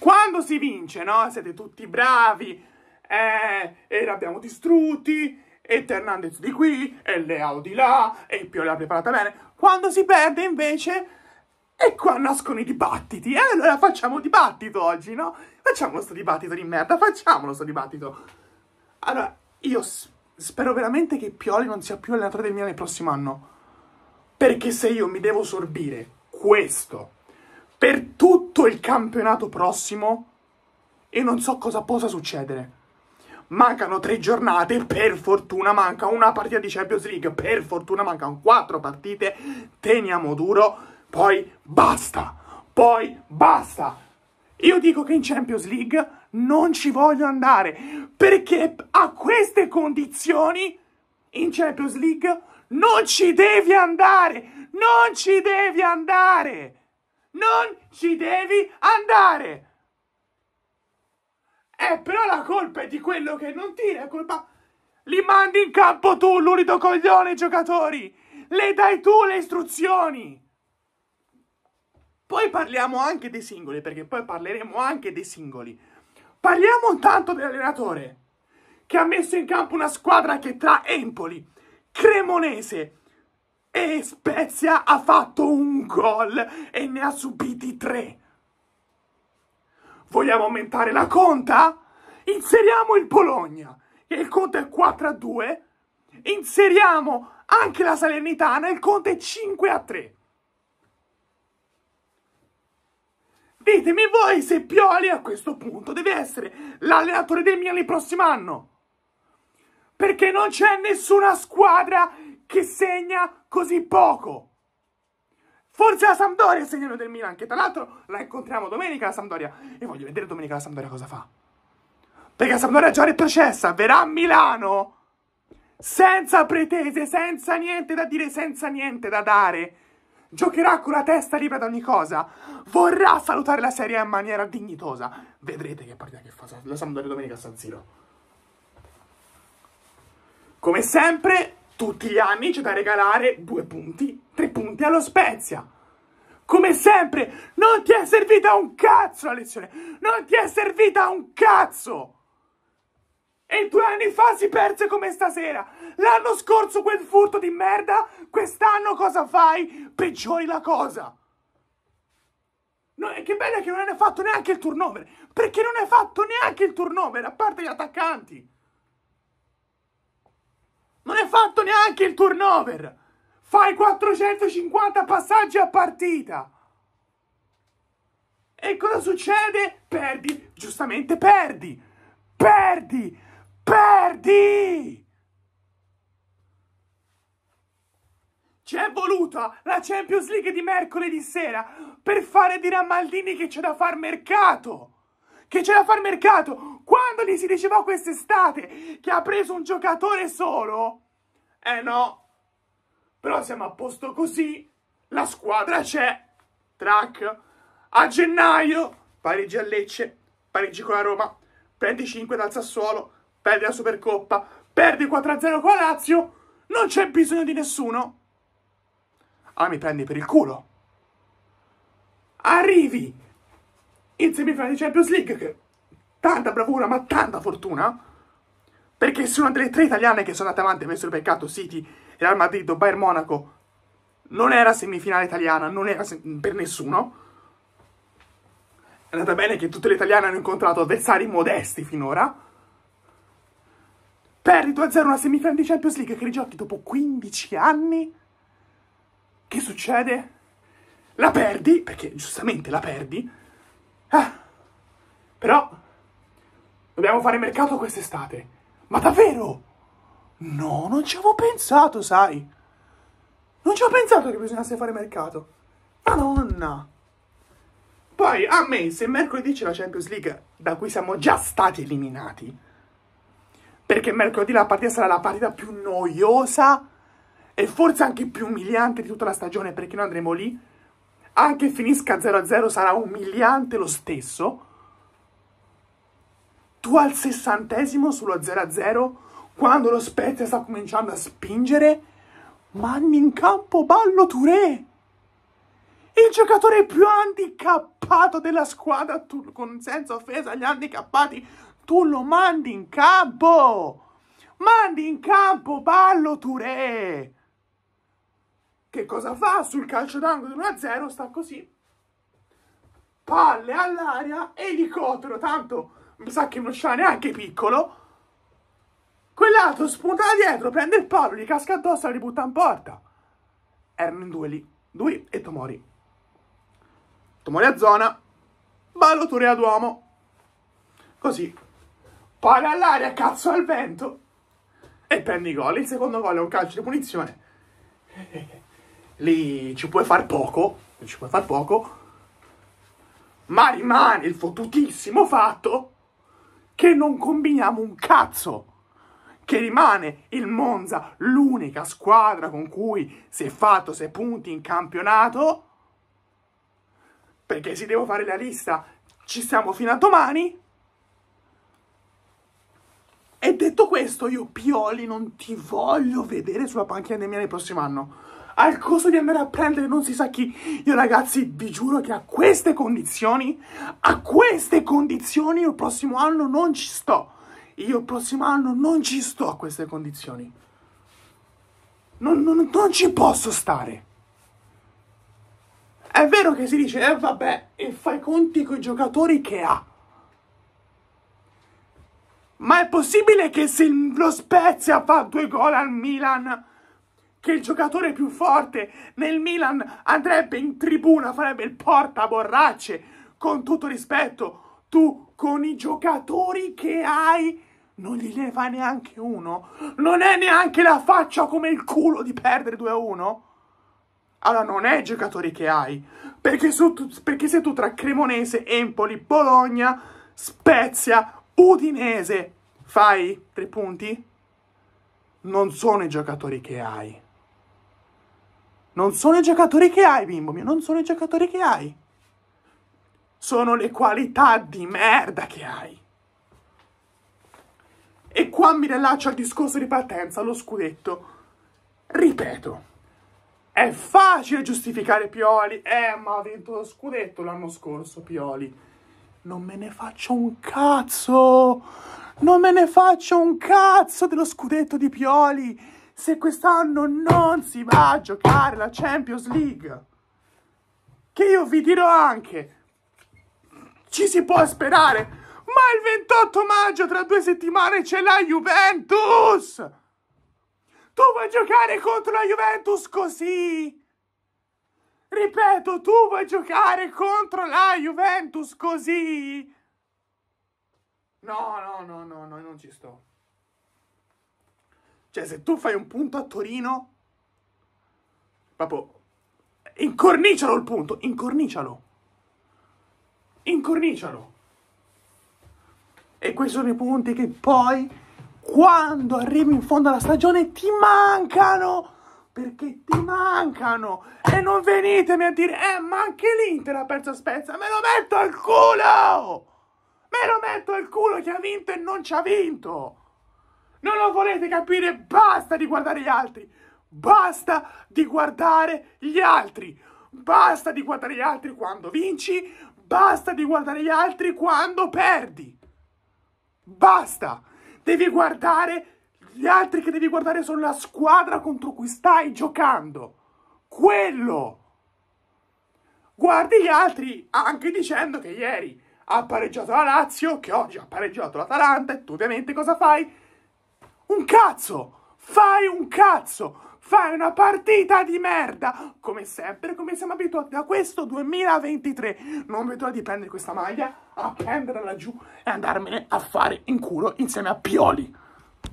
Quando si vince, no? Siete tutti bravi, eh, e l'abbiamo distrutti, e Fernandez di qui, e Leao di là, e Pio l'ha preparata bene. Quando si perde, invece, e qua nascono i dibattiti, eh? Allora facciamo dibattito oggi, no? Facciamo questo dibattito di merda, facciamolo questo dibattito. Allora, io spero veramente che Pioli non sia più allenatore del Milan il prossimo anno. Perché se io mi devo sorbire questo per tutto il campionato prossimo e non so cosa possa succedere. Mancano tre giornate, per fortuna manca una partita di Champions League, per fortuna mancano quattro partite, teniamo duro, poi basta, poi basta. Io dico che in Champions League non ci voglio andare, perché a queste condizioni in Champions League non ci devi andare, non ci devi andare non ci devi andare. Eh, però la colpa è di quello che non tira, è colpa... Li mandi in campo tu, l'unico coglione, i giocatori! Le dai tu le istruzioni! Poi parliamo anche dei singoli, perché poi parleremo anche dei singoli. Parliamo intanto dell'allenatore, che ha messo in campo una squadra che tra Empoli, Cremonese, e Spezia ha fatto un gol e ne ha subiti tre. Vogliamo aumentare la conta? Inseriamo il Bologna. Il conto è 4 a 2. Inseriamo anche la Salernitana. Il conto è 5 a 3. Ditemi voi se Pioli a questo punto deve essere l'allenatore del Milan il prossimo anno. Perché non c'è nessuna squadra che segna così poco. Forse la Sampdoria è il segnale del Milan, che tra l'altro la incontriamo domenica la Sampdoria. E voglio vedere domenica la Sampdoria cosa fa. Perché la Sampdoria è già retrocessa, verrà a Milano. Senza pretese, senza niente da dire, senza niente da dare. Giocherà con la testa libera da ogni cosa. Vorrà salutare la Serie A in maniera dignitosa. Vedrete che partita che fa la Sampdoria domenica a San Siro. Come sempre, tutti gli anni c'è da regalare due punti, tre punti allo Spezia. Come sempre, non ti è servita un cazzo la lezione! Non ti è servita un cazzo! E due anni fa si perse come stasera! L'anno scorso quel furto di merda, quest'anno cosa fai? Peggiori la cosa! No, e che bello che non hai fatto neanche il turnover! Perché non hai fatto neanche il turnover, a parte gli attaccanti! Non hai fatto neanche il turnover. Fai 450 passaggi a partita. E cosa succede? Perdi, giustamente perdi. Perdi, perdi. C'è voluta la Champions League di mercoledì sera per fare dire a Maldini che c'è da far mercato. Che c'è da far mercato quando gli si diceva oh, quest'estate che ha preso un giocatore solo, eh no, però siamo a posto così, la squadra c'è, track, a gennaio, Parigi a Lecce, Parigi con la Roma, prendi 5 dal Sassuolo, perdi la Supercoppa, perdi 4-0 con la Lazio, non c'è bisogno di nessuno. Ah, mi prendi per il culo. Arrivi in semifinale di Champions League che tanta bravura, ma tanta fortuna, perché sono delle tre italiane che sono andate avanti, il peccato City, Real Madrid o Bayern Monaco, non era semifinale italiana, non era per nessuno. È andata bene che tutte le italiane hanno incontrato avversari modesti finora. Perdi 2-0 una semifinale di Champions League che rigiochi dopo 15 anni. Che succede? La perdi, perché giustamente la perdi. Ah, però Dobbiamo fare mercato quest'estate. Ma davvero? No, non ci avevo pensato, sai. Non ci ho pensato che bisognasse fare mercato. Madonna. Poi, a me, se mercoledì c'è la Champions League, da cui siamo già stati eliminati, perché mercoledì la partita sarà la partita più noiosa e forse anche più umiliante di tutta la stagione, perché noi andremo lì, anche finisca 0-0 sarà umiliante lo stesso, tu al sessantesimo sullo 0-0, quando lo Spezia sta cominciando a spingere, mandi in campo Ballo Touré, il giocatore più handicappato della squadra, tu, con senza offesa agli handicappati, tu lo mandi in campo! Mandi in campo Ballo Touré! Che cosa fa sul calcio d'angolo 1-0? Sta così. Palle all'aria, elicottero, tanto mi sa che non c'era neanche piccolo. Quell'altro spunta da dietro, prende il palo, gli casca addosso e lo ributta in porta. Erano in due lì, lui e Tomori. Tomori a zona, ballo ture ad uomo. Così, pare all'aria, cazzo al vento. E prendi gol, il secondo gol è un calcio di punizione. Lì ci puoi far poco, ci puoi far poco, ma rimane il fottutissimo fatto che non combiniamo un cazzo. Che rimane il Monza l'unica squadra con cui si è fatto 6 punti in campionato. Perché si devo fare la lista, ci siamo fino a domani. E detto questo, io Pioli non ti voglio vedere sulla panchina mia nel prossimo anno. Al costo di andare a prendere non si sa chi. Io ragazzi vi giuro che a queste condizioni, a queste condizioni io il prossimo anno non ci sto. Io il prossimo anno non ci sto a queste condizioni. Non, non, non ci posso stare. È vero che si dice, eh vabbè, e fai conti con i giocatori che ha. Ma è possibile che se lo Spezia fa due gol al Milan, che il giocatore più forte nel Milan andrebbe in tribuna, farebbe il portaborracce, con tutto rispetto, tu con i giocatori che hai non gli leva neanche uno? Non è neanche la faccia come il culo di perdere 2 a 1? Allora non è i giocatori che hai, perché, su, perché se tu tra Cremonese, Empoli, Bologna, Spezia, Udinese, fai tre punti? Non sono i giocatori che hai. Non sono i giocatori che hai, bimbo mio, non sono i giocatori che hai. Sono le qualità di merda che hai. E qua mi rilascio al discorso di partenza, allo scudetto. Ripeto, è facile giustificare Pioli. Eh, ma ha vinto lo scudetto l'anno scorso Pioli non me ne faccio un cazzo! Non me ne faccio un cazzo dello scudetto di Pioli! Se quest'anno non si va a giocare la Champions League! Che io vi dirò anche! Ci si può sperare! Ma il 28 maggio, tra due settimane, c'è la Juventus! Tu vuoi giocare contro la Juventus così? Ripeto, tu vuoi giocare contro la Juventus così? No, no, no, no, no, non ci sto. Cioè, se tu fai un punto a Torino, proprio incornicialo il punto, incornicialo. Incornicialo. E questi sono i punti che poi, quando arrivi in fondo alla stagione, ti mancano perché ti mancano e non venitemi a dire eh ma anche l'Inter ha perso Spezia me lo metto al culo me lo metto al culo che ha vinto e non ci ha vinto non lo volete capire basta di guardare gli altri basta di guardare gli altri basta di guardare gli altri quando vinci basta di guardare gli altri quando perdi basta devi guardare gli gli altri che devi guardare sono la squadra contro cui stai giocando. Quello! Guardi gli altri anche dicendo che ieri ha pareggiato la Lazio, che oggi ha pareggiato l'Atalanta, e tu ovviamente cosa fai? Un cazzo! Fai un cazzo! Fai una partita di merda! Come sempre, come siamo abituati a questo 2023. Non vedo l'ora di prendere questa maglia, a prenderla e andarmene a fare in culo insieme a Pioli.